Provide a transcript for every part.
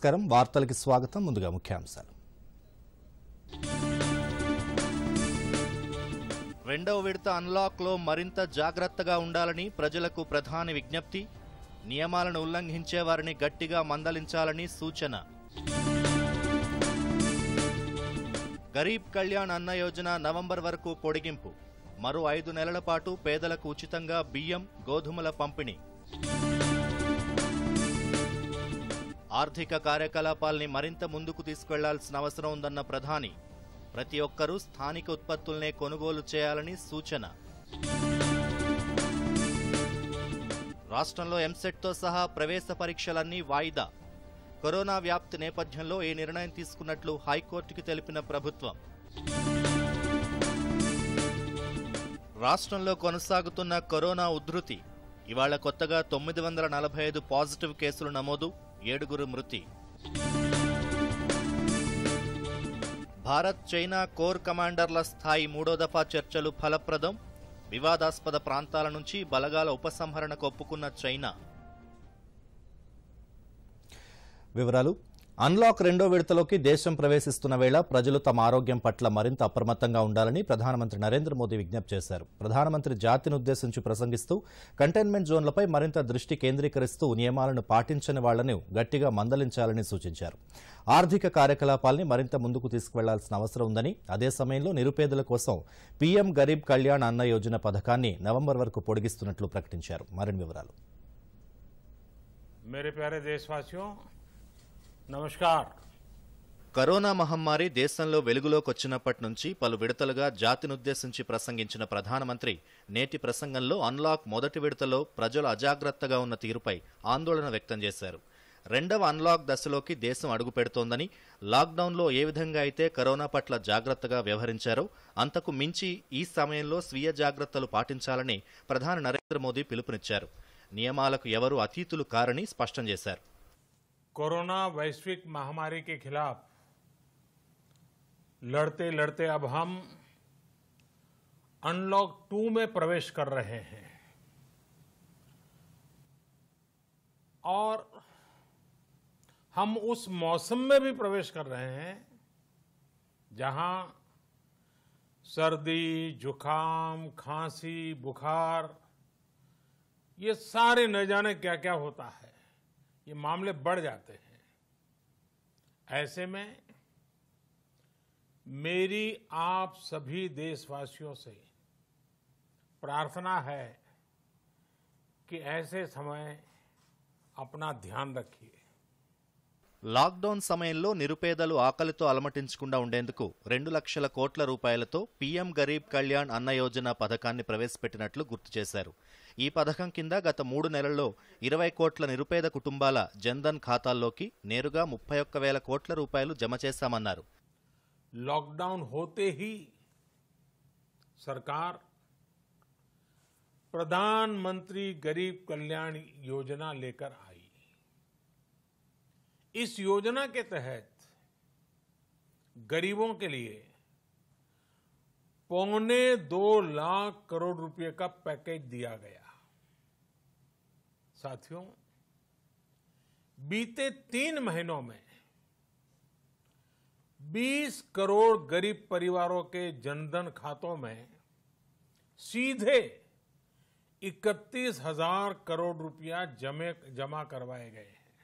నమస్కారం వార్తలకి స్వాగతం ముందుగా ముఖ్యాంశాలు రెండవ విడత అన్లాక్లో మరింత జాగ్రత్తగా ఉండాలని ప్రజలకు ప్రధాని విజ్ఞప్తి నియమాలను ఉల్లంఘించే వారిని గట్టిగా మందలించాలని సూచన గరీబ్ కళ్యాణ్ అన్న యోజన నవంబర్ వరకు పొడిగింపు మరో ఐదు నెలల పాటు పేదలకు ఉచితంగా బియ్యం గోధుమల పంపిణీ ఆర్థిక కార్యకలాపాల్ని మరింత ముందుకు తీసుకెళ్లాల్సిన అవసరం ఉందన్న ప్రధాని ప్రతి ఒక్కరూ స్థానిక ఉత్పత్తుల్నే కొనుగోలు చేయాలని సూచన రాష్ట్రంలో ఎంసెట్తో సహా ప్రవేశ పరీక్షలన్నీ వాయిదా కరోనా వ్యాప్తి నేపథ్యంలో ఈ నిర్ణయం తీసుకున్నట్లు హైకోర్టుకి తెలిపిన ప్రభుత్వం రాష్ట్రంలో కొనసాగుతున్న కరోనా ఉధృతి ఇవాళ కొత్తగా తొమ్మిది వందల నలభై ఐదు పాజిటివ్ కేసులు నమోదు ఏడుగురు మృతి భారత్ చైనా కోర్ కమాండర్ల స్థాయి మూడో దఫా చర్చలు ఫలప్రదం వివాదాస్పద ప్రాంతాల నుంచి బలగాల ఉపసంహరణకు ఒప్పుకున్న చైనా వివరాలు అన్లాక్ రెండో విడతలోకి దేశం ప్రవేశిస్తున్న వేళ ప్రజలు తమ ఆరోగ్యం పట్ల మరింత అప్రమత్తంగా ఉండాలని ప్రధానమంత్రి నరేంద్ర మోదీ విజ్ఞప్తి చేశారు ప్రధానమంత్రి జాతిని ఉద్దేశించి ప్రసంగిస్తూ కంటైన్మెంట్ జోన్లపై మరింత దృష్టి కేంద్రీకరిస్తూ నియమాలను పాటించని వాళ్లను గట్టిగా మందలించాలని సూచించారు ఆర్థిక కార్యకలాపాల్ని మరింత ముందుకు తీసుకువెళ్లాల్సిన అవసరం ఉందని అదే సమయంలో నిరుపేదల కోసం పీఎం గరీబ్ కళ్యాణ్ అన్న యోజన పథకాన్ని నవంబర్ వరకు పొడిగిస్తున్నట్లు ప్రకటించారు మరిన్ని వివరాలు मेरे प्यारे देशवासियों నమస్కార్ కరోనా మహమ్మారి దేశంలో వెలుగులోకొచ్చినప్పటి నుంచి పలు విడతలుగా జాతినుద్దేశించి ప్రసంగించిన ప్రధానమంత్రి నేటి ప్రసంగంలో అన్లాక్ మొదటి విడతలో ప్రజలు అజాగ్రత్తగా ఉన్న తీరుపై ఆందోళన వ్యక్తం చేశారు రెండవ అన్లాక్ దశలోకి దేశం అడుగు పెడుతోందని లాక్డౌన్లో ఏ విధంగా అయితే కరోనా పట్ల జాగ్రత్తగా వ్యవహరించారో అంతకు మించి ఈ సమయంలో స్వీయ జాగ్రత్తలు పాటించాలని ప్రధాని నరేంద్ర మోదీ పిలుపునిచ్చారు నియమాలకు ఎవరూ అతీతులు కారని స్పష్టం చేశారు कोरोना वैश्विक महामारी के खिलाफ लड़ते लड़ते अब हम अनलॉक टू में प्रवेश कर रहे हैं और हम उस मौसम में भी प्रवेश कर रहे हैं जहां सर्दी जुकाम खांसी बुखार ये सारे न जाने क्या क्या होता है ये मामले बढ़ जाते हैं ऐसे में मेरी आप सभी देशवासियों से प्रार्थना है कि ऐसे समय अपना ध्यान रखिए లాక్డౌన్ సమయంలో నిరుపేదలు ఆకలితో అలమటించకుండా ఉండేందుకు రెండు లక్షల కోట్ల రూపాయలతో పీఎం గరీబ్ కళ్యాణ్ అన్న యోజన పథకాన్ని ప్రవేశపెట్టినట్లు గుర్తు చేశారు ఈ పథకం కింద గత మూడు నెలల్లో ఇరవై కోట్ల నిరుపేద కుటుంబాల జన్ధన్ ఖాతాల్లోకి నేరుగా ముప్పై ఒక్క వేల కోట్ల రూపాయలు జమ చేశామన్నారు లాక్డౌన్ హోతే హీ సర్కార్ प्रधानमंत्री गरीब कल्याण योजना लेकर आई इस योजना के तहत गरीबों के लिए पौने दो लाख करोड़ रुपए का पैकेज दिया गया साथियों बीते तीन महीनों में 20 करोड़ गरीब परिवारों के जनधन खातों में सीधे इकतीस हजार करोड़ रुपया जमे जमा करवाए गए हैं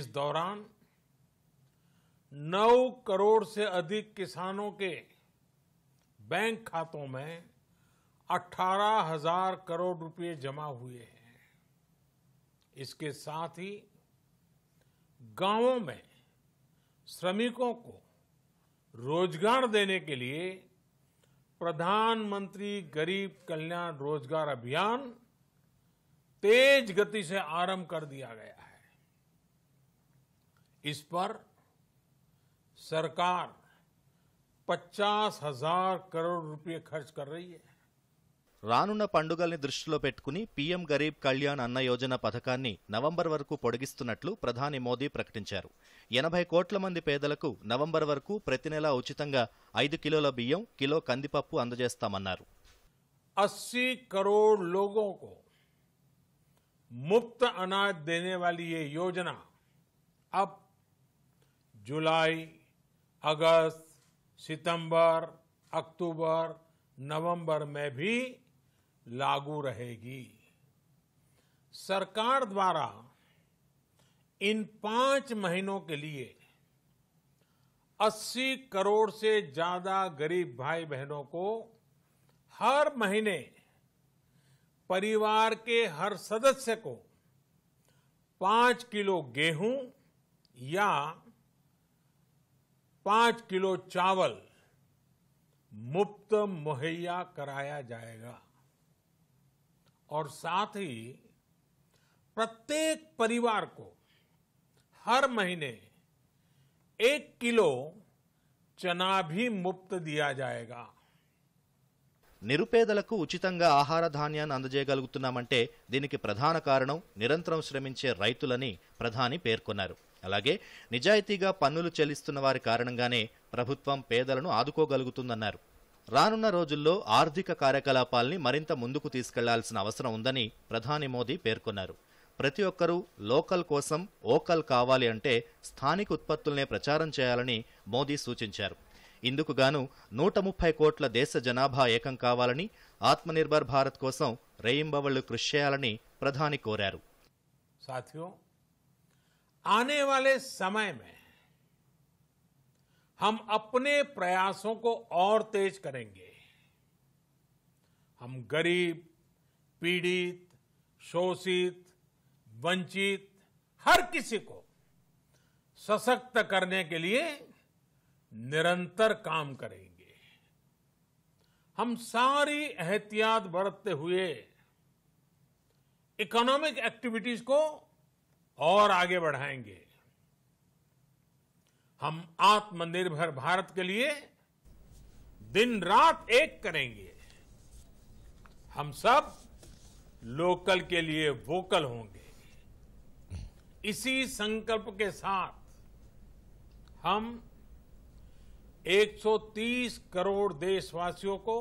इस दौरान 9 करोड़ से अधिक किसानों के बैंक खातों में अठारह हजार करोड़ रुपए जमा हुए हैं इसके साथ ही गांवों में श्रमिकों को रोजगार देने के लिए प्रधानमंत्री गरीब कल्याण रोजगार अभियान तेज गति से आरंभ कर दिया गया है इस पर सरकार पचास हजार करोड़ रुपए खर्च कर रही है రానున్న పండుగల్ని దృష్టిలో పెట్టుకుని పీఎం గరీబ్ కళ్యాణ్ అన్న యోజన పథకాన్ని నవంబర్ వరకు పొడిగిస్తున్నట్లు ప్రధాని మోదీ ప్రకటించారు ఎనభై కోట్ల మంది పేదలకు నవంబర్ వరకు ప్రతి నెలా ఉచితంగా ఐదు కిలోల బియ్యం కిలో కందిపప్పు అందజేస్తామన్నారు అస్సీ కరోడ్ లోగో ముఫ్త్ అనాజ్ దేనే యోజన అప్ జులై అగస్ట్ సితంబర్ అక్టోబర్ నవంబర్ మే భీ लागू रहेगी सरकार द्वारा इन पांच महीनों के लिए 80 करोड़ से ज्यादा गरीब भाई बहनों को हर महीने परिवार के हर सदस्य को पांच किलो गेहूं या पांच किलो चावल मुफ्त मुहैया कराया जाएगा और साथ ही प्रत्येक परिवार को हर महीने एक किलो चना भी मुफ्त दिया जाएगा నిరుపేదలకు ఉచితంగా ఆహార ధాన్యాన్ని అందజేయగలుగుతున్నామంటే దీనికి ప్రధాన కారణం నిరంతరం శ్రమించే రైతులని ప్రధాని పేర్కొన్నారు అలాగే నిజాయితీగా పన్నులు చెల్లిస్తున్న వారి కారణంగానే ప్రభుత్వం పేదలను ఆదుకోగలుగుతుందన్నారు రానున్న రోజుల్లో ఆర్థిక కార్యకలాపాల్ని మరింత ముందుకు తీసుకెళ్లాల్సిన అవసరం ఉందని ప్రధాని మోదీ పేర్కొన్నారు ప్రతి ఒక్కరూ లోకల్ కోసం ఓకల్ కావాలి అంటే స్థానిక ఉత్పత్తుల్నే ప్రచారం చేయాలని మోదీ సూచించారు ఇందుకు గాను నూట ముప్పై కోట్ల దేశ జనాభా ఏకం కావాలని ఆత్మనిర్భర్ భారత్ కోసం రేయింబవళ్లు కృషి చేయాలని ప్రధాని కోరారు సాథియో ఆనే వాలే సమయమే हम अपने प्रयासों को और तेज करेंगे हम गरीब पीड़ित शोषित वंचित हर किसी को सशक्त करने के लिए निरंतर काम करेंगे हम सारी एहतियात बरतते हुए इकोनॉमिक एक्टिविटीज को और आगे बढ़ाएंगे हम आत्मनिर्भर भारत के लिए दिन रात एक करेंगे हम सब लोकल के लिए वोकल होंगे इसी संकल्प के साथ हम 130 करोड़ देशवासियों को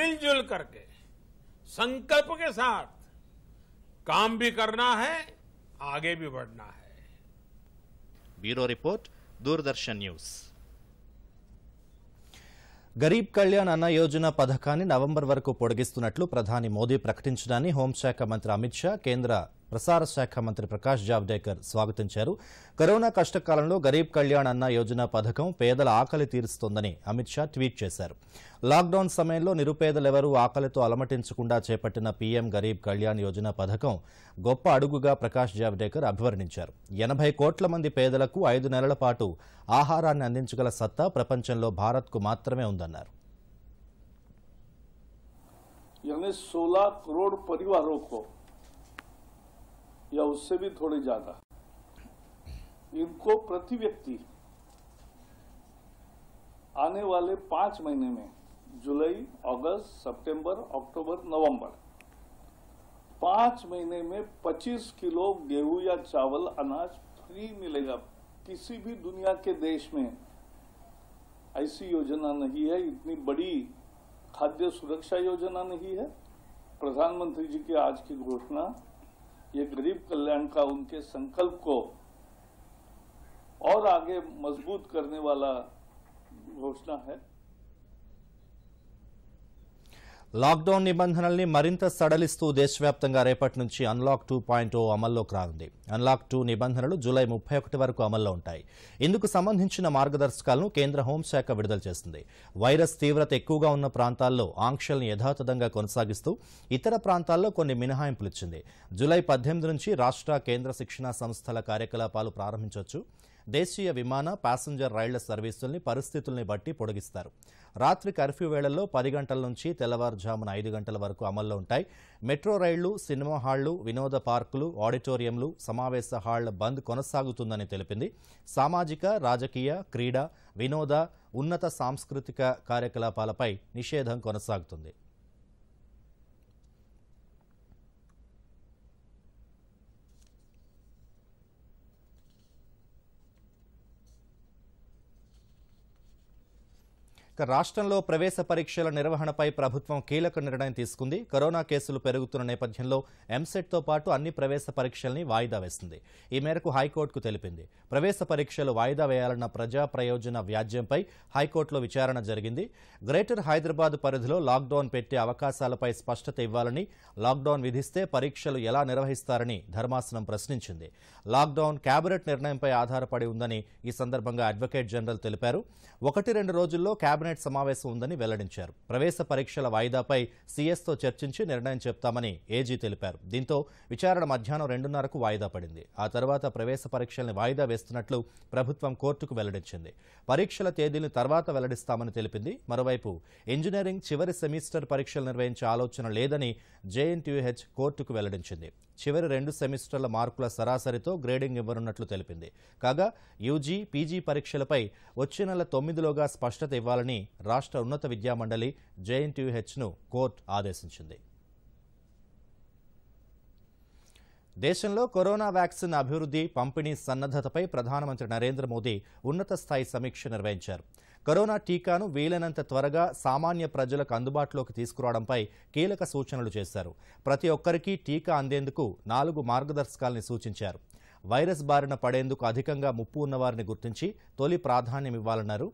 मिलजुल करके संकल्प के साथ काम भी करना है आगे भी बढ़ना है bureau report Doordarshan news Garib Kalyan Anna Yojana పథకాన్ని నవంబర్ వరకు పొడిగిస్తున్నట్లు ప్రధాని మోదీ ప్రకటించడాన్ని హోంశాఖ మంత్రి అమిత్ షా కేంద్ర ప్రసార శాఖ మంత్రి ప్రకాష్ జావడేకర్ స్వాగతించారు కరోనా కష్టకాలంలో గరీబ్ కళ్యాణ్ అన్న యోజన పథకం పేదల ఆకలి తీరుస్తోందని అమిత్ షా ట్వీట్ చేశారు లాక్డౌన్ సమయంలో నిరుపేదలెవరూ ఆకలితో అలమటించకుండా చేపట్టిన పీఎం గరీబ్ కళ్యాణ్ యోజన పథకం గొప్ప అడుగుగా ప్రకాష్ జావ్డేకర్ అభివర్ణించారు ఎనభై కోట్ల మంది పేదలకు ఐదు నెలల పాటు ఆహారాన్ని అందించగల సత్తా ప్రపంచంలో భారత్కు మాత్రమే ఉందన్నారు यानी 16 करोड़ परिवारों को या उससे भी थोड़े ज्यादा इनको प्रति व्यक्ति आने वाले पांच महीने में जुलाई अगस्त सितंबर, अक्टूबर नवंबर पांच महीने में 25 किलो गेहूं या चावल अनाज फ्री मिलेगा किसी भी दुनिया के देश में ऐसी योजना नहीं है इतनी बड़ी खाद्य सुरक्षा योजना नहीं है प्रधानमंत्री जी की आज की घोषणा ये गरीब कल्याण का उनके संकल्प को और आगे मजबूत करने वाला घोषणा है లాక్డౌన్ నిబంధనల్ని మరింత సడలిస్తూ దేశవ్యాప్తంగా రేపటి నుంచి అన్లాక్ టూ పాయింట్ ఓ అమల్లోకి రానుంది అన్లాక్ టూ నిబంధనలు జూలై ముప్పై ఒకటి వరకు అమల్లో ఉంటాయి ఇందుకు సంబంధించిన మార్గదర్శకాలను కేంద్ర హోంశాఖ విడుదల చేసింది వైరస్ తీవ్రత ఎక్కువగా ఉన్న ప్రాంతాల్లో ఆంక్షల్ని యథాతథంగా కొనసాగిస్తూ ఇతర ప్రాంతాల్లో కొన్ని మినహాయింపులు ఇచ్చింది జూలై పద్దెనిమిది నుంచి రాష్ట్ర కేంద్ర శిక్షణా సంస్థల కార్యకలాపాలు ప్రారంభించవచ్చు దేశీయ విమాన ప్యాసింజర్ రైళ్ల సర్వీసుల్ని పరిస్థితుల్ని బట్టి పొడిగిస్తారు రాత్రి కర్ఫ్యూ వేళల్లో పది గంటల నుంచి తెల్లవారుజామున ఐదు గంటల వరకు అమల్లో ఉంటాయి మెట్రో రైళ్లు సినిమా హాళ్లు వినోద పార్కులు ఆడిటోరియంలు సమావేశ హాళ్ల బంద్ కొనసాగుతుందని తెలిపింది సామాజిక రాజకీయ క్రీడా వినోద ఉన్నత సాంస్కృతిక కార్యకలాపాలపై నిషేధం కొనసాగుతుంది రాష్ట్రంలో ప్రవేశ పరీక్షల నిర్వహణపై ప్రభుత్వం కీలక నిర్ణయం తీసుకుంది కరోనా కేసులు పెరుగుతున్న నేపథ్యంలో ఎంసెట్తో పాటు అన్ని ప్రవేశ పరీక్షల్ని వాయిదా వేసింది ఈ మేరకు హైకోర్టుకు తెలిపింది ప్రవేశ పరీక్షలు వాయిదా వేయాలన్న ప్రజా ప్రయోజన వ్యాజ్యంపై హైకోర్టులో విచారణ జరిగింది గ్రేటర్ హైదరాబాద్ పరిధిలో లాక్డౌన్ పెట్టే అవకాశాలపై స్పష్టత ఇవ్వాలని లాక్డౌన్ విధిస్తే పరీక్షలు ఎలా నిర్వహిస్తారని ధర్మాసనం ప్రశ్నించింది లాక్డౌన్ కేబినెట్ నిర్ణయంపై ఆధారపడి ఉందని ఈ సందర్భంగా అడ్వకేట్ జనరల్ తెలిపారు ఒకటి రెండు రోజుల్లో క్యాబినెట్ కేబినెట్ సమావేశం ఉందని వెల్లడించారు ప్రవేశ పరీక్షల వాయిదాపై సీఎస్తో చర్చించి నిర్ణయం చెప్తామని ఏజీ తెలిపారు దీంతో విచారణ మధ్యాహ్నం రెండున్నరకు వాయిదా పడింది ఆ తర్వాత ప్రవేశ పరీక్షల్ని వాయిదా వేస్తున్నట్లు ప్రభుత్వం కోర్టుకు వెల్లడించింది పరీక్షల తేదీని తర్వాత వెల్లడిస్తామని తెలిపింది మరోవైపు ఇంజనీరింగ్ చివరి సెమిస్టర్ పరీక్షలు నిర్వహించే ఆలోచన లేదని జేఎన్టీయూహెచ్ కోర్టుకు వెల్లడించింది చివరి రెండు సెమిస్టర్ల మార్కుల సరాసరితో గ్రేడింగ్ ఇవ్వనున్నట్లు తెలిపింది కాగా యూజీ పీజీ పరీక్షలపై వచ్చే నెల తొమ్మిదిలోగా స్పష్టత ఇవ్వాలని రాష్ట్ర ఉన్నత విద్యామండలి జేఎన్టీయూహెచ్ను కోర్టు ఆదేశించింది దేశంలో కరోనా వ్యాక్సిన్ అభివృద్ధి పంపిణీ సన్నద్ధతపై ప్రధానమంత్రి నరేంద్ర మోదీ ఉన్నత స్థాయి సమీక్ష నిర్వహించారు కరోనా టీకాను వీలైనంత త్వరగా సామాన్య ప్రజలకు అందుబాటులోకి తీసుకురావడంపై కీలక సూచనలు చేశారు ప్రతి ఒక్కరికి టీకా అందేందుకు నాలుగు మార్గదర్శకాల్ని సూచించారు వైరస్ బారిన పడేందుకు అధికంగా ముప్పు ఉన్నవారిని గుర్తించి తొలి ప్రాధాన్యం ఇవ్వాలన్నారు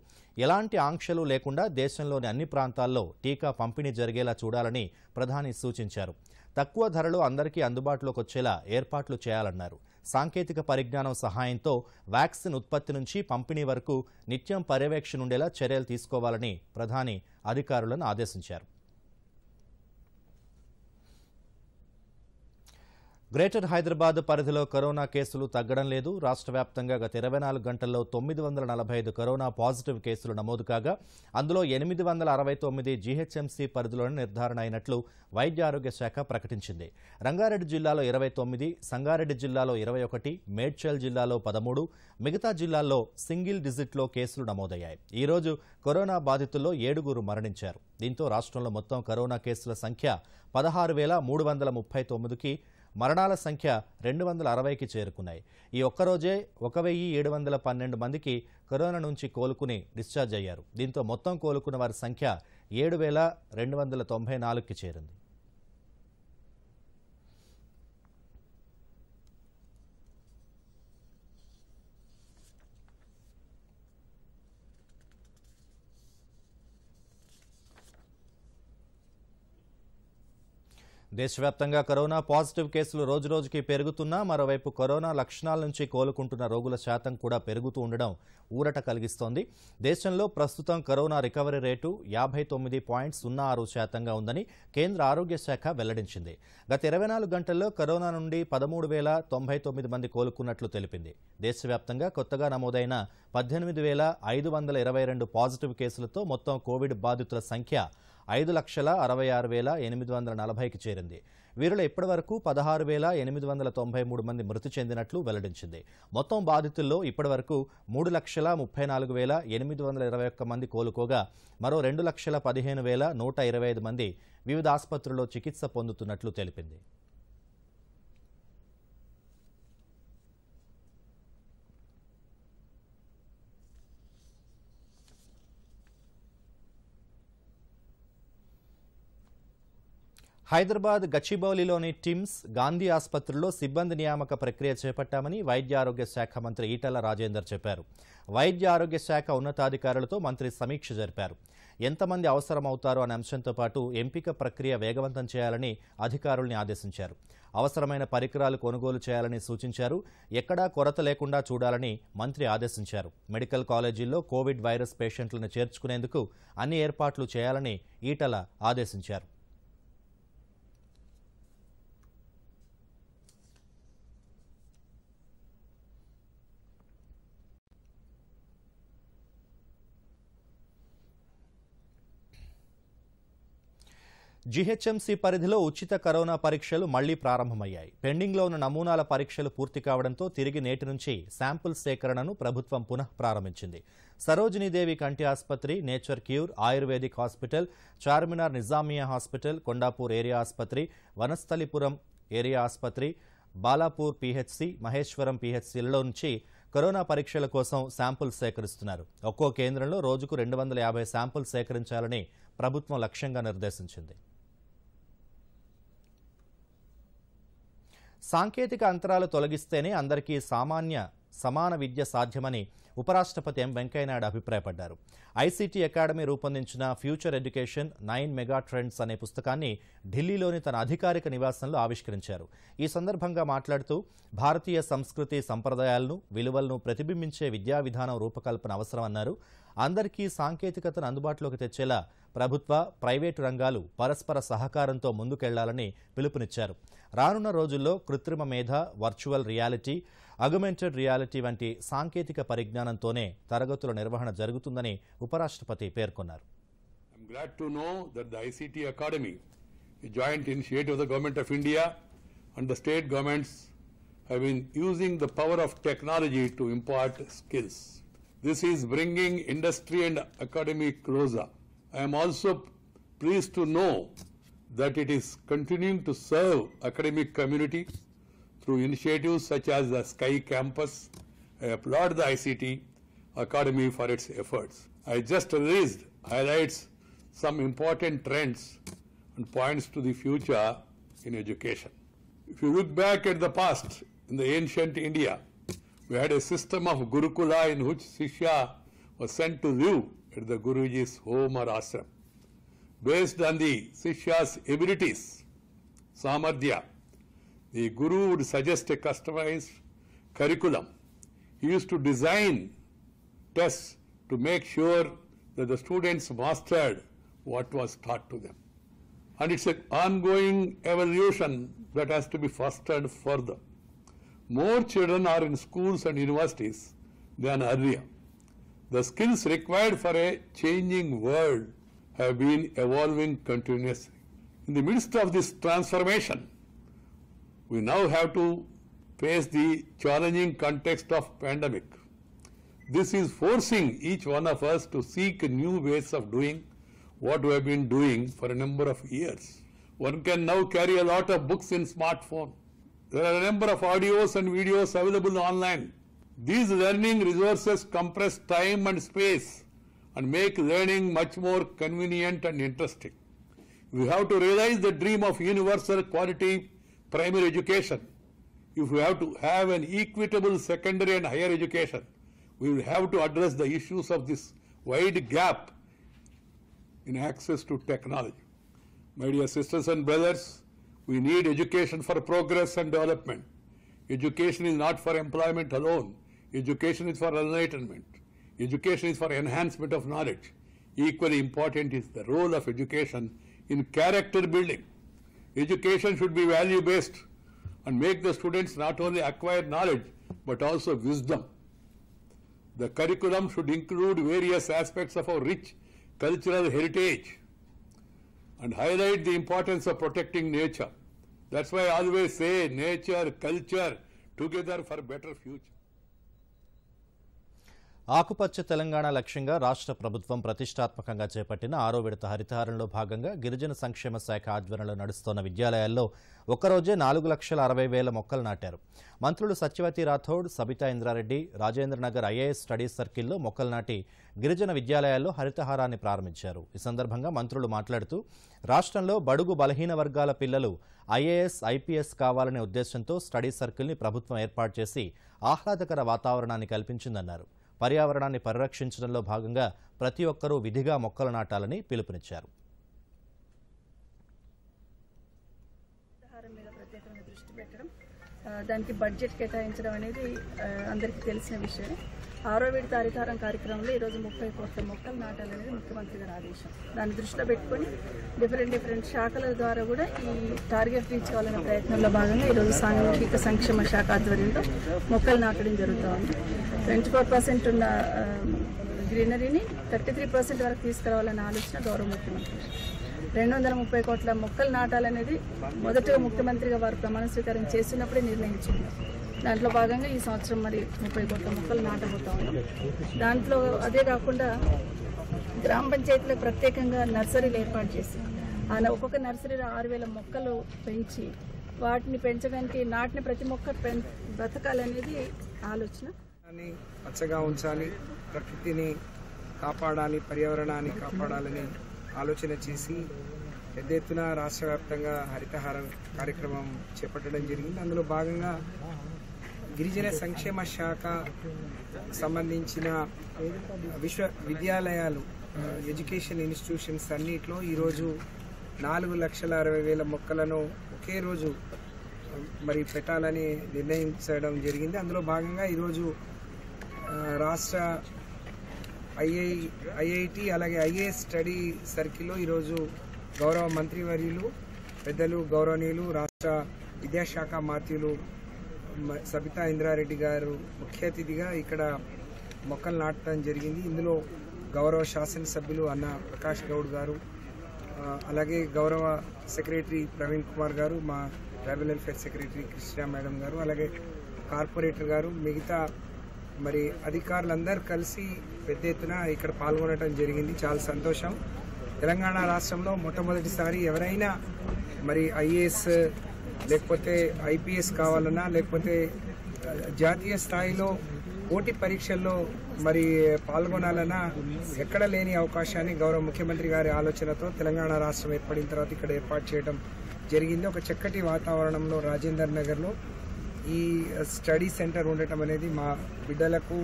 ఎలాంటి ఆంక్షలు లేకుండా దేశంలోని అన్ని ప్రాంతాల్లో టీకా పంపిణీ జరిగేలా చూడాలని ప్రధాని సూచించారు తక్కువ ధరలో అందరికీ అందుబాటులోకి వచ్చేలా ఏర్పాట్లు చేయాలన్నారు సాంకేతిక పరిజ్ఞానం సహాయంతో వ్యాక్సిన్ ఉత్పత్తి నుంచి పంపిణీ వరకు నిత్యం పర్యవేక్షణ ఉండేలా చర్యలు తీసుకోవాలని ప్రధాని అధికారులను ఆదేశించారు గ్రేటర్ హైదరాబాద్ పరిధిలో కరోనా కేసులు తగ్గడం లేదు రాష్ట్ర వ్యాప్తంగా గత ఇరవై నాలుగు గంటల్లో తొమ్మిది వందల నలభై ఐదు కరోనా పాజిటివ్ కేసులు నమోదు కాగా అందులో ఎనిమిది వందల అరవై తొమ్మిది జీహెచ్ఎంసీ పరిధిలోనే నిర్ధారణ అయినట్లు వైద్య ఆరోగ్య శాఖ ప్రకటించింది రంగారెడ్డి జిల్లాలో ఇరవై తొమ్మిది సంగారెడ్డి జిల్లాలో ఇరవై ఒకటి మేడ్చల్ జిల్లాలో పదమూడు మిగతా జిల్లాల్లో సింగిల్ డిజిట్లో కేసులు నమోదయ్యాయి ఈరోజు కరోనా బాధితుల్లో ఏడుగురు మరణించారు దీంతో రాష్ట్రంలో మొత్తం కరోనా కేసుల సంఖ్య పదహారు వేల మూడు వందల ముప్పై తొమ్మిదికి మరణాల సంఖ్య రెండు వందల అరవైకి చేరుకున్నాయి ఈ ఒక్కరోజే ఒక వెయ్యి ఏడు వందల పన్నెండు మందికి కరోనా నుంచి కోలుకుని డిశ్చార్జ్ అయ్యారు దీంతో మొత్తం కోలుకున్న వారి సంఖ్య ఏడు వేల రెండు వందల తొంభై నాలుగుకి చేరింది దేశవ్యాప్తంగా కరోనా పాజిటివ్ కేసులు రోజురోజుకి పెరుగుతున్నా మరోవైపు కరోనా లక్షణాల నుంచి కోలుకుంటున్న రోగుల శాతం కూడా పెరుగుతూ ఉండడం ఊరట కలిగిస్తోంది దేశంలో ప్రస్తుతం కరోనా రికవరీ రేటు యాభై తొమ్మిది పాయింట్ సున్నా ఆరు శాతంగా ఉందని కేంద్ర ఆరోగ్య శాఖ వెల్లడించింది గత ఇరవై నాలుగు గంటల్లో కరోనా నుండి పదమూడు వేల తొంభై తొమ్మిది మంది కోలుకున్నట్లు తెలిపింది దేశవ్యాప్తంగా కొత్తగా నమోదైన పద్దెనిమిది వేల ఐదు వందల ఇరవై రెండు పాజిటివ్ కేసులతో మొత్తం కోవిడ్ బాధితుల సంఖ్య ఐదు లక్షల అరవై ఆరు వేల ఎనిమిది వందల నలభైకి చేరింది వీరిలో ఇప్పటివరకు పదహారు వేల ఎనిమిది వందల తొంభై మూడు మంది మృతి చెందినట్లు వెల్లడించింది మొత్తం బాధితుల్లో ఇప్పటివరకు మూడు లక్షల ముప్పై నాలుగు వేల ఎనిమిది వందల ఇరవై ఒక్క మంది కోలుకోగా మరో రెండు లక్షల పదిహేను వేల నూట ఇరవై ఐదు మంది వివిధ ఆసుపత్రుల్లో చికిత్స పొందుతున్నట్లు తెలిపింది హైదరాబాద్ గచ్చిబౌలిలోని టిమ్స్ గాంధీ ఆసుపత్రిలో సిబ్బంది నియామక ప్రక్రియ చేపట్టామని వైద్య ఆరోగ్య శాఖ మంత్రి ఈటల రాజేందర్ చెప్పారు వైద్య ఆరోగ్య శాఖ ఉన్నతాధికారులతో మంత్రి సమీక్ష జరిపారు ఎంతమంది అవసరమవుతారో అనే అంశంతో పాటు ఎంపిక ప్రక్రియ వేగవంతం చేయాలని అధికారుల్ని ఆదేశించారు అవసరమైన పరికరాలు కొనుగోలు చేయాలని సూచించారు ఎక్కడా కొరత లేకుండా చూడాలని మంత్రి ఆదేశించారు మెడికల్ కాలేజీల్లో కోవిడ్ వైరస్ పేషెంట్లను చేర్చుకునేందుకు అన్ని ఏర్పాట్లు చేయాలని ఈటల ఆదేశించారు జీహెచ్ఎంసీ పరిధిలో ఉచిత కరోనా పరీక్షలు మళ్లీ ప్రారంభమయ్యాయి పెండింగ్లో ఉన్న నమూనాల పరీక్షలు పూర్తి కావడంతో తిరిగి నేటి నుంచి శాంపుల్ సేకరణను ప్రభుత్వం పునః ప్రారంభించింది సరోజినీదేవి కంటి ఆసుపత్రి nature cure ayurvedic hospital Charminar Nizamia hospital Kondapur area ఆసుపత్రి వనస్థలిపురం ఏరియా ఆసుపత్రి బాలాపూర్ పీహెచ్సి మహేశ్వరం పీహెచ్సిలలో నుంచి కరోనా పరీక్షల కోసం శాంపుల్ సేకరిస్తున్నారు ఒక్కో కేంద్రంలో రోజుకు రెండు వందల యాభై శాంపుల్ సేకరించాలని ప్రభుత్వం లక్ష్యంగా నిర్దేశించింది సాంకేతిక అంతరాలు తొలగిస్తేనే అందరికీ సామాన్య సమాన విద్య సాధ్యమని ఉపరాష్ట్రపతి ఎం వెంకయ్యనాయుడు అభిప్రాయపడ్డారు ఐసీటీ అకాడమీ రూపొందించిన future education nine mega trends అనే పుస్తకాన్ని ఢిల్లీలోని తన అధికారిక నివాసంలో ఆవిష్కరించారు ఈ సందర్భంగా మాట్లాడుతూ భారతీయ సంస్కృతి సంప్రదాయాలను విలువలను ప్రతిబింబించే విద్యా విధానం రూపకల్పన అవసరమన్నారు అందరికీ సాంకేతికతను అందుబాటులోకి తెచ్చేలా ప్రభుత్వ ప్రైవేటు రంగాలు పరస్పర సహకారంతో ముందుకెళ్లాలని పిలుపునిచ్చారు రానున్న రోజుల్లో కృత్రిమ మేధ వర్చువల్ రియాలిటీ అగుమెంటెడ్ రియాలిటీ వంటి సాంకేతిక పరిజ్ఞానంతోనే తరగతుల నిర్వహణ జరుగుతుందని ఉపరాష్ట్రపతి పేర్కొన్నారు have been using the power of technology to impart skills. This is bringing industry and academy closer. I am also pleased to know that it is continuing to serve academic community. through initiatives such as the Sky Campus. I applaud the ICT Academy for its efforts. I just released highlights some important trends and points to the future in education. If you look back at the past, in the ancient India, we had a system of Gurukula in which Sishya was sent to live at the Guruji's home or ashram. Based on the Sishya's abilities, Samadhya, the guru would suggest a customized curriculum. He used to design tests to make sure that the students mastered what was taught to them. And it's an ongoing evolution that has to be fostered further. More children are in schools and universities than earlier. The skills required for a changing world have been evolving continuously. In the midst of this transformation, we now have to face the challenging context of pandemic. This is forcing each one of us to seek new ways of doing what we have been doing for a number of years. One can now carry a lot of books in smartphone. There are a number of audios and videos available online. These learning resources compress time and space and make learning much more convenient and interesting. We have to realize the dream of universal quality primary education, if we have to have an equitable secondary and higher education, we will have to address the issues of this wide gap in access to technology. My dear sisters and brothers, we need education for progress and development. Education is not for employment alone. Education is for enlightenment. Education is for enhancement of knowledge. Equally important is the role of education in character building. Education should be value based and make the students not only acquire knowledge but also wisdom. The curriculum should include various aspects of our rich cultural heritage and highlight the importance of protecting nature. That's why I always say nature, culture together for better future. ఆకుపచ్చ తెలంగాణ లక్ష్యంగా రాష్ట్ర ప్రభుత్వం ప్రతిష్టాత్మకంగా చేపట్టిన ఆరో విడత హరితహారంలో భాగంగా గిరిజన సంక్షేమ శాఖ ఆధ్వర్యంలో నడుస్తోన్న విద్యాలయాల్లో ఒక్కరోజే నాలుగు లక్షల అరవై వేల మొక్కలు నాటారు మంత్రులు సత్యవతి రాథోడ్ సబితా ఇంద్రారెడ్డి రాజేంద్రనగర్ ఐఏఎస్ స్టడీ సర్కిల్లో మొక్కలు నాటి గిరిజన విద్యాలయాల్లో హరితహారాన్ని ప్రారంభించారు ఈ సందర్భంగా మంత్రులు మాట్లాడుతూ రాష్ట్రంలో బడుగు బలహీన వర్గాల పిల్లలు ఐఏఎస్ ఐపీఎస్ కావాలనే ఉద్దేశంతో స్టడీ సర్కిల్ని ప్రభుత్వం ఏర్పాటు చేసి ఆహ్లాదకర వాతావరణాన్ని కల్పించిందన్నారు పర్యావరణాన్ని పరిరక్షించడంలో భాగంగా ప్రతి ఒక్కరూ విధిగా మొక్కలు నాటాలని పిలుపునిచ్చారు దానికి బడ్జెట్ కేటాయించడం అనేది అందరికీ తెలిసిన విషయం ఆరో విడత హరితారం కార్యక్రమంలో ఈరోజు ముప్పై కోట్ల మొక్కలు నాటాలనేది ముఖ్యమంత్రి గారి ఆదేశం దాన్ని దృష్టిలో పెట్టుకొని డిఫరెంట్ డిఫరెంట్ శాఖల ద్వారా కూడా ఈ టార్గెట్ రీచ్ ప్రయత్నంలో భాగంగా ఈరోజు సాంఘిక సంక్షేమ శాఖ ఆధ్వర్యంలో మొక్కలు నాటడం జరుగుతూ ఉంది ట్వంటీ ఫోర్ పర్సెంట్ ఉన్న గ్రీనరీని థర్టీ త్రీ పర్సెంట్ వరకు తీసుకురావాలనే ఆలోచన గౌరవ ముఖ్యమంత్రి రెండు వందల ముప్పై కోట్ల మొక్కలు నాటాలనేది మొదటగా ముఖ్యమంత్రిగా వారు ప్రమాణ స్వీకారం చేసినప్పుడే నిర్ణయించింది దాంట్లో భాగంగా ఈ సంవత్సరం మరి ముప్పై కోట్ల మొక్కలు నాటబోతా ఉన్నాం దాంట్లో అదే కాకుండా గ్రామ పంచాయతీలకు ప్రత్యేకంగా నర్సరీలు ఏర్పాటు చేసి ఆయన ఒక్కొక్క నర్సరీలో ఆరు వేల మొక్కలు పెంచి వాటిని పెంచడానికి నాటిన ప్రతి మొక్క పెం బ్రతకాలనేది ఆలోచన వాతావరణాన్ని పచ్చగా ఉంచాలి ప్రకృతిని కాపాడాలి పర్యావరణాన్ని కాపాడాలని ఆలోచన చేసి పెద్ద ఎత్తున రాష్ట్ర వ్యాప్తంగా హరితహారం కార్యక్రమం చేపట్టడం జరిగింది అందులో భాగంగా గిరిజన సంక్షేమ శాఖ సంబంధించిన విశ్వవిద్యాలయాలు ఎడ్యుకేషన్ ఇన్స్టిట్యూషన్స్ అన్నిట్లో ఈరోజు నాలుగు లక్షల అరవై వేల మొక్కలను ఒకే రోజు మరి పెట్టాలని నిర్ణయించడం జరిగింది అందులో భాగంగా ఈరోజు రాష్ట్ర ఐఐ ఐఐటి అలాగే ఐఏఎస్ స్టడీ సర్కిల్లో ఈరోజు గౌరవ మంత్రివర్యులు పెద్దలు గౌరవనీయులు రాష్ట్ర విద్యాశాఖ మాత్యులు సబితా ఇంద్రారెడ్డి గారు ముఖ్య అతిథిగా ఇక్కడ మొక్కలు నాటడం జరిగింది ఇందులో గౌరవ శాసనసభ్యులు అన్న ప్రకాష్ గౌడ్ గారు అలాగే గౌరవ సెక్రటరీ ప్రవీణ్ కుమార్ గారు మా tribal welfare secretary Krishna madam గారు అలాగే కార్పొరేటర్ గారు మిగతా మరి అధికారులందరూ కలిసి పెద్ద ఎత్తున ఇక్కడ పాల్గొనడం జరిగింది చాలా సంతోషం తెలంగాణ రాష్ట్రంలో మొట్టమొదటిసారి ఎవరైనా మరి ఐఏఎస్ లేకపోతే ఐపీఎస్ కావాలన్నా లేకపోతే జాతీయ స్థాయిలో పోటీ పరీక్షల్లో మరి పాల్గొనాలన్నా ఎక్కడ లేని అవకాశాన్ని గౌరవ ముఖ్యమంత్రి గారి ఆలోచనతో తెలంగాణ రాష్ట్రం ఏర్పడిన తర్వాత ఇక్కడ ఏర్పాటు చేయడం జరిగింది ఒక చక్కటి వాతావరణంలో రాజేందర్ నగర్లో ఈ స్టడీ సెంటర్ ఉండటం అనేది మా బిడ్డలకు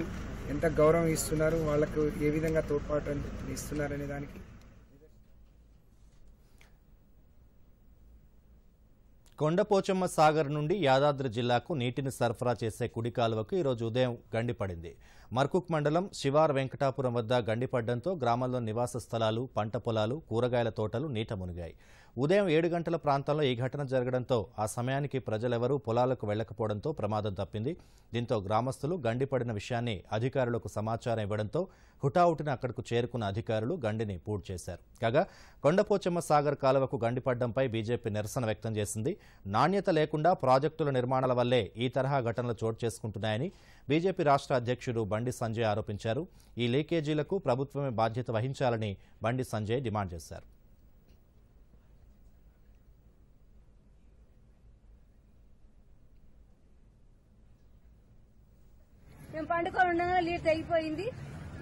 ఎంత గౌరవం ఇస్తున్నారు వాళ్ళకు ఏ విధంగా తోడ్పాటు ఇస్తున్నారు అనే దానికి కొండపోచమ్మ సాగర్ నుండి యాదాద్రి జిల్లాకు నీటిని సరఫరా చేసే కుడి కాలువకు ఈరోజు ఉదయం గండిపడింది మర్కుక్ మండలం శివార్ వెంకటాపురం వద్ద గండిపడ్డంతో గ్రామంలో నివాస స్థలాలు పంట పొలాలు కూరగాయల తోటలు నీట మునిగాయి ఉదయం ఏడు గంటల ప్రాంతంలో ఈ ఘటన జరగడంతో ఆ సమయానికి ప్రజలెవరూ పొలాలకు వెళ్లకపోవడంతో ప్రమాదం తప్పింది దీంతో గ్రామస్తులు గండిపడిన విషయాన్ని అధికారులకు సమాచారం ఇవ్వడంతో హుటాహుటిన అక్కడకు చేరుకున్న అధికారులు గండిని పూడ్ చేశారు కాగా కొండపోచమ్మ సాగర్ కాలువకు గండిపడ్డంపై బీజేపీ నిరసన వ్యక్తం చేసింది నాణ్యత లేకుండా ప్రాజెక్టుల నిర్మాణాల వల్లే ఈ తరహా ఘటనలు చోటు చేసుకుంటున్నాయని బీజేపీ రాష్ట్ర అధ్యక్షుడు బండి సంజయ్ ఆరోపించారు ఈ లీకేజీలకు ప్రభుత్వమే బాధ్యత వహించాలని బండి సంజయ్ డిమాండ్ చేశారు మేము పండుకొని ఉండగానే నీరు తెగిపోయింది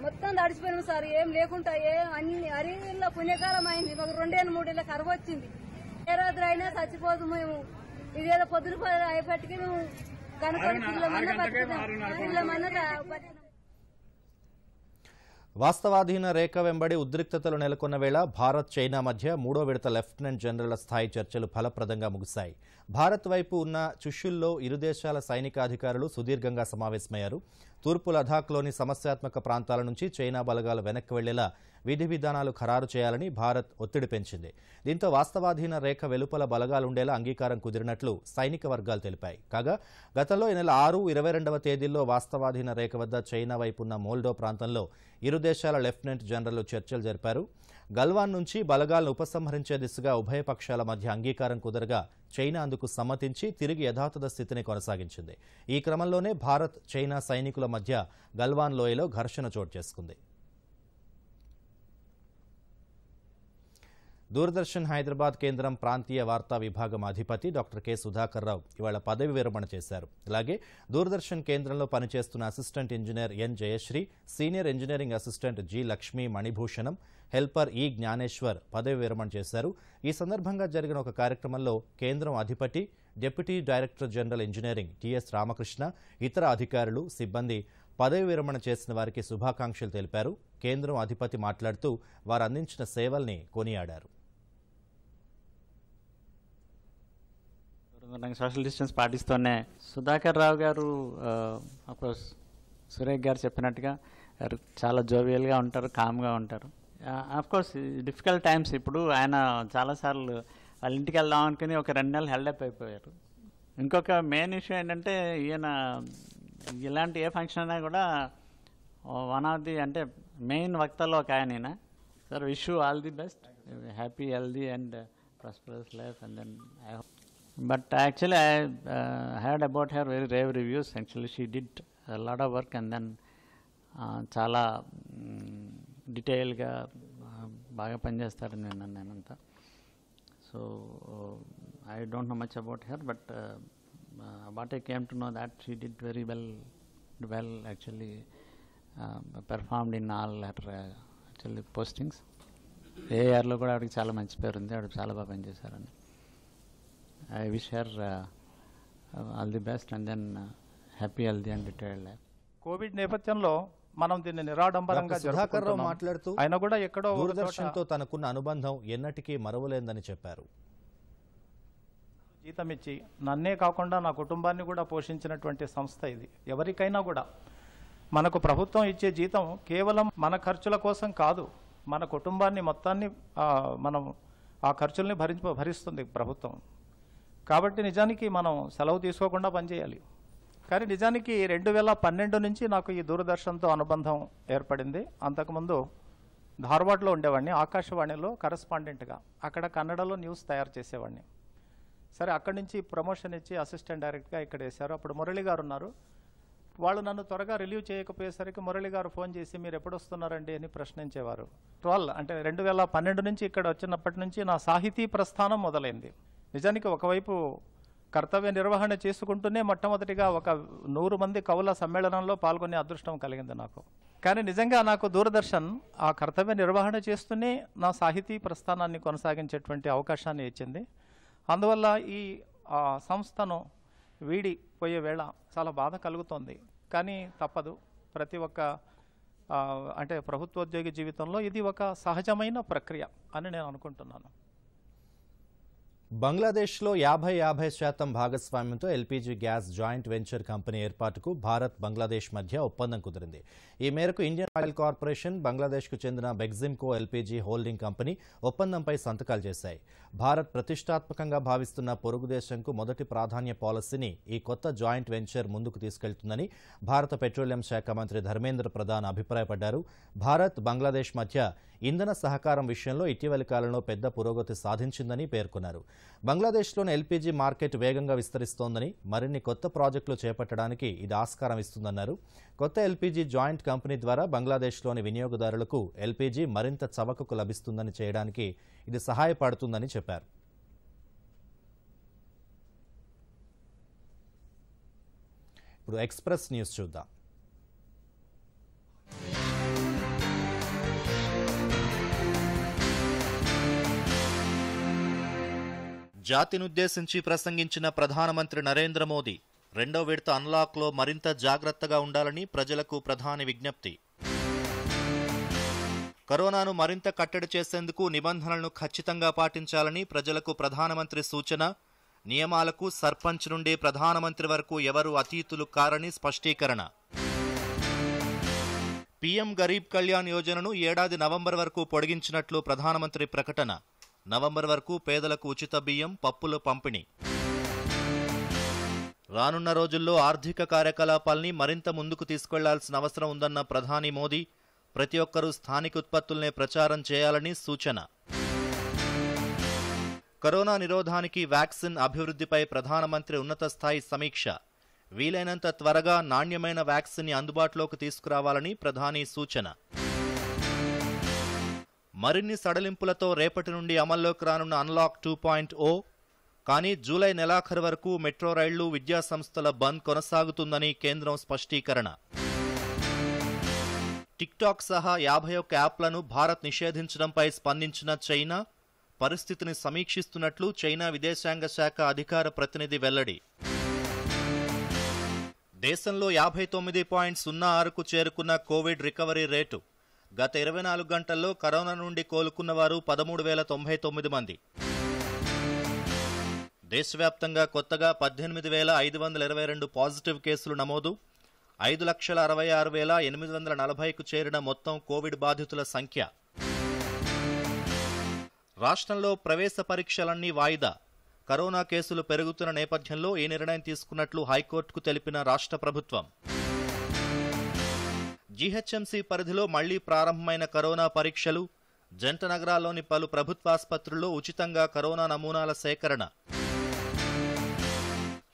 మొత్తం తడిచిపోయినాం సార్ ఏం లేకుండా అన్ని అరిగిళ్ళ పుణ్యకాలం అయింది మాకు రెండేళ్ళు మూడేళ్ళ కరువు వచ్చింది ఏ రాత్రి అయినా చచ్చిపోదు మేము ఇదేదో పొద్దున అయిపట్టికి మేము వాస్తవాధీన రేఖ వెంబడి ఉద్రిక్తతలు నెలకొన్న వేళ భారత్ చైనా మధ్య మూడో విడత లెఫ్టినెంట్ జనరల్ స్థాయి చర్చలు ఫలప్రదంగా ముగిశాయి భారత్ వైపు ఉన్న చుషుల్లో ఇరు దేశాల సైనికాధికారులు సుదీర్ఘంగా సమావేశమయ్యారు తూర్పు లదాఖ్లోని సమస్యాత్మక ప్రాంతాల నుంచి చైనా బలగాలు వెనక్కి వెళ్లేలా విధి విధానాలు ఖరారు చేయాలని భారత్ ఒత్తిడి పెంచింది దీంతో వాస్తవాధీన రేఖ వెలుపల బలగాలుండేలా అంగీకారం కుదిరినట్లు సైనిక వర్గాలు తెలిపాయి కాగా గతంలో ఈ నెల ఆరు ఇరవై రెండవ తేదీల్లో వాస్తవాధీన రేఖ వద్ద చైనా వైపున్న మోల్డో ప్రాంతంలో ఇరు దేశాల లెఫ్టినెంట్ జనరల్ చర్చలు జరిపారు గల్వాన్ నుంచి బలగాలను ఉపసంహరించే దిశగా ఉభయ పక్షాల మధ్య అంగీకారం కుదరగా చైనా అందుకు సమ్మతించి తిరిగి యథాతథ స్థితిని కొనసాగించింది ఈ క్రమంలోనే భారత్ చైనా సైనికుల మధ్య గల్వాన్ లోయలో ఘర్షణ చోటు చేసుకుంది దూరదర్శన్ హైదరాబాద్ కేంద్రం ప్రాంతీయ వార్తా విభాగం అధిపతి డాక్టర్ కె సుధాకర్ రావు ఇవాళ పదవి విరమణ చేశారు అలాగే దూరదర్శన్ కేంద్రంలో పనిచేస్తున్న assistant engineer N Jayashree senior engineering assistant G Lakshmi Manibhushanam helper E Jnaneshwar పదవి విరమణ చేశారు ఈ సందర్భంగా జరిగిన ఒక కార్యక్రమంలో కేంద్రం అధిపతి deputy director general engineering TS Ramakrishna ఇతర అధికారులు సిబ్బంది పదవి విరమణ చేసిన వారికి శుభాకాంక్షలు తెలిపారు కేంద్రం అధిపతి మాట్లాడుతూ వారు అందించిన సేవల్ని కొనియాడారు మనకి సోషల్ డిస్టెన్స్ పాటిస్తూనే సుధాకర్ రావు గారు అఫ్కోర్స్ సురేఖ్ గారు చెప్పినట్టుగా చాలా జోవియల్గా ఉంటారు కామ్గా ఉంటారు అఫ్కోర్స్ డిఫికల్ట్ టైమ్స్ ఇప్పుడు ఆయన చాలాసార్లు వాళ్ళ ఇంటికి వెళ్దాం అనుకుని ఒక రెండు నెలలు హెల్డప్ అయిపోయారు ఇంకొక మెయిన్ ఇష్యూ ఏంటంటే ఈయన ఇలాంటి ఏ ఫంక్షన్ అయినా కూడా వన్ ఆఫ్ ది అంటే మెయిన్ వక్తలో ఒక ఆయన ఈయన sir wish you all the best happy healthy and prosperous life and then I hope But actually, I uh, heard about her very rave reviews. Actually, she did a lot of work and then uh, చాలా డీటెయిల్గా mm, uh, బాగా పనిచేస్తారని విన్నాను నేనంతా so I don't know much about her but what I came to know that she did very well well actually performed in all her actually postings ఏ ఇయర్లో కూడా ఆవిడకి చాలా మంచి పేరు ఉంది ఆవిడ చాలా బాగా పనిచేశారని I wish her all the best and then happy healthy and retired life covid నేపథ్యంలో మనం దీన్ని నిరాడంబరంగా సుధాకర్ రావు మాట్లాడుతూ ఆయన కూడా ఎక్కడో దూరదర్శన్తో తనకున్న అనుబంధం ఎన్నటికీ మరవలేదని చెప్పారు జీతం ఇచ్చి నన్నే కాకుండా నా కుటుంబాన్ని కూడా పోషించినటువంటి సంస్థ ఇది ఎవరికైనా కూడా మనకు ప్రభుత్వం ఇచ్చే జీతం కేవలం మన ఖర్చుల కోసం కాదు మన కుటుంబాన్ని మొత్తాన్ని మనం ఆ ఖర్చుల్ని భరించ భరిస్తుంది ప్రభుత్వం కాబట్టి నిజానికి మనం సెలవు తీసుకోకుండా పనిచేయాలి కానీ నిజానికి రెండు వేల పన్నెండు నుంచి నాకు ఈ దూరదర్శన్తో అనుబంధం ఏర్పడింది అంతకుముందు ధార్వాడ్లో ఉండేవాడిని ఆకాశవాణిలో కరస్పాండెంట్గా అక్కడ కన్నడలో న్యూస్ తయారు చేసేవాడిని సరే అక్కడి నుంచి ప్రమోషన్ ఇచ్చి అసిస్టెంట్ డైరెక్ట్గా ఇక్కడ వేశారు అప్పుడు మురళి గారు ఉన్నారు వాళ్ళు నన్ను త్వరగా రిలీవ్ చేయకపోయేసరికి మురళి గారు ఫోన్ చేసి మీరు ఎప్పుడు వస్తున్నారండి అని ప్రశ్నించేవారు ట్వెల్వ్ అంటే రెండు వేల పన్నెండు నుంచి ఇక్కడ వచ్చినప్పటి నుంచి నా సాహితీ ప్రస్థానం మొదలైంది నిజానికి ఒకవైపు కర్తవ్య నిర్వహణ చేసుకుంటూనే మొట్టమొదటిగా ఒక నూరు మంది కవుల సమ్మేళనంలో పాల్గొనే అదృష్టం కలిగింది నాకు కానీ నిజంగా నాకు దూరదర్శన్ ఆ కర్తవ్య నిర్వహణ చేస్తూనే నా సాహితీ ప్రస్థానాన్ని కొనసాగించేటువంటి అవకాశాన్ని ఇచ్చింది అందువల్ల ఈ సంస్థను వీడి పోయే వేళ చాలా బాధ కలుగుతోంది కానీ తప్పదు ప్రతి ఒక్క అంటే ప్రభుత్వోద్యోగి జీవితంలో ఇది ఒక సహజమైన ప్రక్రియ అని నేను అనుకుంటున్నాను బంగ్లాదేశ్లో యాభై యాభై శాతం భాగస్వామ్యంతో LPG gas joint venture company ఏర్పాటుకు భారత్ బంగ్లాదేశ్ మధ్య ఒప్పందం కుదిరింది ఈ మేరకు ఇండియన్ ఆయిల్ కార్పొరేషన్ బంగ్లాదేశ్కు చెందిన బెగ్జిమ్కో ఎల్పీజీ హోల్డింగ్ కంపెనీ ఒప్పందంపై సంతకాలు చేశాయి భారత్ ప్రతిష్టాత్మకంగా భావిస్తున్న పొరుగు దేశంకు మొదటి ప్రాధాన్య పాలసీని ఈ కొత్త జాయింట్ వెంచర్ ముందుకు తీసుకెళ్తుందని భారత పెట్రోలియం శాఖ మంత్రి ధర్మేంద్ర ప్రధాన్ అభిప్రాయపడ్డారు భారత్ బంగ్లాదేశ్ మధ్య ఇంధన సహకారం విషయంలో ఇటీవలి కాలంలో పెద్ద పురోగతి సాధించిందని పేర్కొన్నారు బంగ్లాదేశ్లోని ఎల్పీజీ మార్కెట్ వేగంగా విస్తరిస్తోందని మరిన్ని కొత్త ప్రాజెక్టులు చేపట్టడానికి ఇది ఆస్కారం ఇస్తుందన్నారు కొత్త ఎల్పీజీ జాయింట్ కంపెనీ ద్వారా బంగ్లాదేశ్లోని వినియోగదారులకు ఎల్పీజీ మరింత చవకకు లభిస్తుందని చేయడానికి ఇది సహాయపడుతుందని చెప్పారు ఇప్పుడు ఎక్స్ప్రెస్ న్యూస్ చూద్దాం జాతినుద్దేశించి ప్రసంగించిన ప్రధానమంత్రి నరేంద్ర మోదీ రెండో విడత అన్లాక్లో మరింత జాగ్రత్తగా ఉండాలని ప్రజలకు ప్రధాని విజ్ఞప్తి కరోనాను మరింత కట్టడి చేసేందుకు నిబంధనలను ఖచ్చితంగా పాటించాలని ప్రజలకు ప్రధానమంత్రి సూచన నియమాలకు సర్పంచ్ నుండి ప్రధానమంత్రి వరకు ఎవరు అతీతులు కారని స్పష్టీకరణ పీఎం గరీబ్ కళ్యాణ్ యోజనను ఏడాది నవంబర్ వరకు పొడిగించినట్లు ప్రధానమంత్రి ప్రకటన నవంబర్ వరకు పేదలకు ఉచిత బియ్యం పప్పులు పంపిణీ రానున్న రోజుల్లో ఆర్థిక కార్యకలాపాల్ని మరింత ముందుకు తీసుకెళ్లాల్సిన అవసరం ఉందన్న ప్రధాని మోదీ ప్రతి ఒక్కరూ స్థానిక ఉత్పత్తుల్నే ప్రచారం చేయాలని సూచన కరోనా నిరోధానికి వ్యాక్సిన్ అభివృద్ధిపై ప్రధానమంత్రి ఉన్నత స్థాయి సమీక్ష వీలైనంత త్వరగా నాణ్యమైన వ్యాక్సిన్ని అందుబాటులోకి తీసుకురావాలని ప్రధాని సూచన మరిన్ని సడలింపులతో రేపటి నుండి అమల్లోకి రానున్న అన్లాక్ టూ పాయింట్ ఓ కానీ జూలై నెలాఖరు వరకు మెట్రో రైళ్లు విద్యాసంస్థల బంద్ కొనసాగుతుందని కేంద్రం స్పష్టీకరణ టిక్టాక్ సహా యాభై ఒక్క యాప్లను భారత్ నిషేధించడంపై స్పందించిన చైనా పరిస్థితిని సమీక్షిస్తున్నట్లు చైనా విదేశాంగ శాఖ అధికార ప్రతినిధి వెల్లడి దేశంలో యాభై తొమ్మిది పాయింట్ సున్నా ఆరుకు చేరుకున్న కోవిడ్ రికవరీ రేటు గత ఇరవై నాలుగు గంటల్లో కరోనా నుండి కోలుకున్నవారు పదమూడు వేల తొంభై తొమ్మిది మంది దేశవ్యాప్తంగా కొత్తగా పద్దెనిమిది వేల ఐదు వందల ఇరవై రెండు పాజిటివ్ కేసులు నమోదు ఐదు లక్షల అరవై ఆరు వేల ఎనిమిది వందల నలభైకు చేరిన మొత్తం కోవిడ్ బాధితుల సంఖ్య రాష్ట్రంలో ప్రవేశ పరీక్షలన్నీ వాయిదా కరోనా కేసులు పెరుగుతున్న నేపథ్యంలో ఈ నిర్ణయం తీసుకున్నట్లు హైకోర్టుకు తెలిపిన రాష్ట్ర ప్రభుత్వం జీహెచ్ఎంసీ పరిధిలో మళ్లీ ప్రారంభమైన కరోనా పరీక్షలు జంట నగరాల్లోని పలు ప్రభుత్వాసుపత్రుల్లో ఉచితంగా కరోనా నమూనాల సేకరణ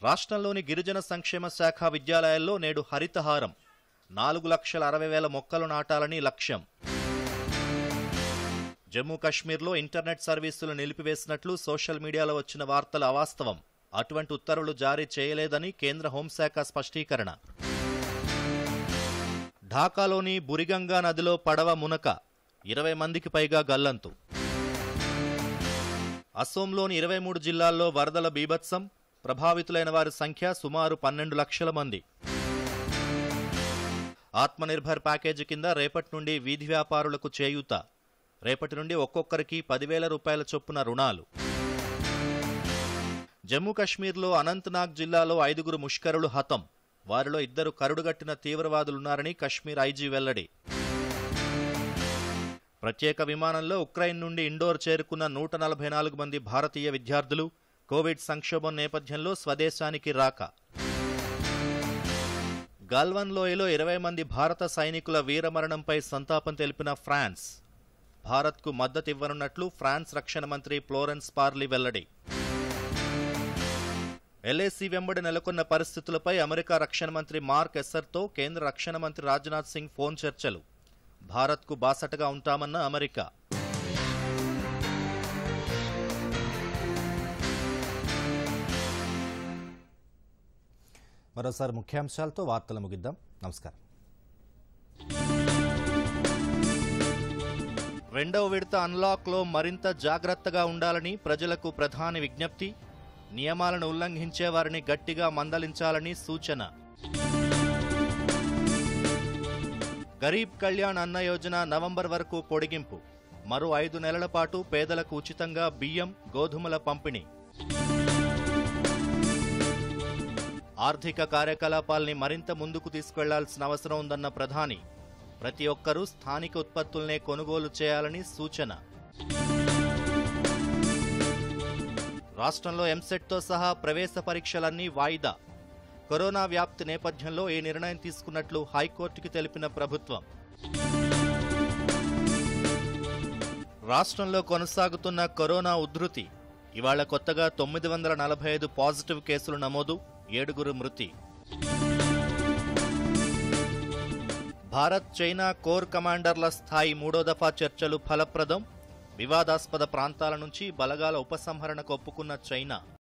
రాష్ట్రంలోని గిరిజన సంక్షేమ శాఖ విద్యాలయాల్లో నేడు హరితహారం నాలుగు లక్షల అరవై వేల మొక్కలు నాటాలని లక్ష్యం జమ్మూ కశ్మీర్లో ఇంటర్నెట్ సర్వీసులు నిలిపివేసినట్లు సోషల్ మీడియాలో వచ్చిన వార్తలు అవాస్తవం అటువంటి ఉత్తర్వులు జారీ చేయలేదని కేంద్ర హోంశాఖ స్పష్టీకరణ ఢాకాలోని బురిగంగా నదిలో పడవ మునక ఇరవై మందికి పైగా గల్లంతు అసోంలోని ఇరవై మూడు జిల్లాల్లో వరదల బీభత్సం ప్రభావితులైన వారి సంఖ్య సుమారు పన్నెండు లక్షల మంది ఆత్మనిర్భర్ ప్యాకేజీ కింద రేపటి నుండి వీధి వ్యాపారులకు చేయూత రేపటి నుండి ఒక్కొక్కరికి పదివేల రూపాయల చొప్పున రుణాలు జమ్మూ కశ్మీర్లో అనంతనాగ్ జిల్లాలో ఐదుగురు ముష్కరులు హతం వారిలో ఇద్దరు కరుడుగట్టిన తీవ్రవాదులున్నారని కశ్మీర్ ఐజీ వెల్లడి ప్రత్యేక విమానంలో ఉక్రెయిన్ నుండి ఇండోర్ చేరుకున్న నూట నలభై నాలుగు మంది భారతీయ విద్యార్థులు కోవిడ్ సంక్షోభం నేపథ్యంలో స్వదేశానికి రాక గాల్వన్ లోయలో ఇరవై మంది భారత సైనికుల వీరమరణంపై సంతాపం తెలిపిన ఫ్రాన్స్ భారత్కు మద్దతివ్వనున్నట్లు ఫ్రాన్స్ రక్షణ మంత్రి ఫ్లోరెన్స్ పార్లీ వెల్లడి ఎల్ఏసీ వెంబడి నెలకొన్న పరిస్థితులపై అమెరికా రక్షణ మంత్రి మార్క్ ఎస్సర్తో కేంద్ర రక్షణ మంత్రి రాజ్నాథ్ సింగ్ ఫోన్ చర్చలు భారత్కు బాసటగా ఉంటామన్న అమెరికా మరోసారి ముఖ్యాంశాలతో వార్తలు ముగిద్దాం నమస్కారం రెండవ విడత అన్లాక్లో మరింత జాగ్రత్తగా ఉండాలని ప్రజలకు ప్రధాని విజ్ఞప్తి నియమాలను ఉల్లంఘించే వారిని గట్టిగా మందలించాలని సూచన గరీబ్ కళ్యాణ్ అన్న యోజన నవంబర్ వరకు పొడిగింపు మరో ఐదు నెలల పాటు పేదలకు ఉచితంగా బియ్యం గోధుమల పంపిణీ ఆర్థిక కార్యకలాపాల్ని మరింత ముందుకు తీసుకెళ్లాల్సిన అవసరం ఉందన్న ప్రధాని ప్రతి ఒక్కరూ స్థానిక ఉత్పత్తుల్నే కొనుగోలు చేయాలని సూచన రాష్ట్రంలో ఎంసెట్తో సహా ప్రవేశ పరీక్షలన్నీ వాయిదా కరోనా వ్యాప్తి నేపథ్యంలో ఈ నిర్ణయం తీసుకున్నట్లు హైకోర్టుకి తెలిపిన ప్రభుత్వం రాష్ట్రంలో కొనసాగుతున్న కరోనా ఉధృతి ఇవాళ కొత్తగా తొమ్మిది వందల నలభై ఐదు పాజిటివ్ కేసులు నమోదు ఏడుగురు మృతి భారత్ చైనా కోర్ కమాండర్ల స్థాయి మూడో దఫా చర్చలు ఫలప్రదం వివాదాస్పద ప్రాంతాల నుంచి బలగాల ఉపసంహరణకు ఒప్పుకున్న చైనా